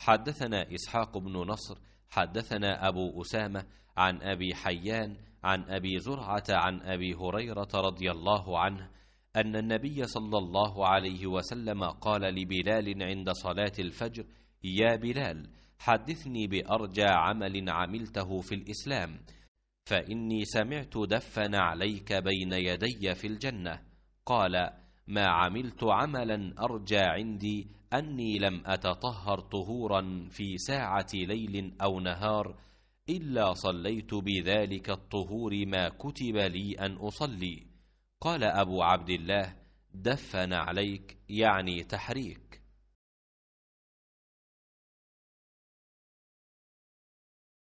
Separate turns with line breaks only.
حدثنا إسحاق بن
نصر حدثنا أبو أسامة عن أبي حيان عن أبي زرعة عن أبي هريرة رضي الله عنه أن النبي صلى الله عليه وسلم قال لبلال عند صلاة الفجر يا بلال حدثني بأرجى عمل عملته في الإسلام فإني سمعت دفن عليك بين يدي في الجنة قال ما عملت عملا أرجى عندي أني لم أتطهر طهورا في ساعة ليل أو نهار إلا صليت بذلك الطهور ما كتب لي أن أصلي قال أبو عبد الله دفن عليك
يعني تحريك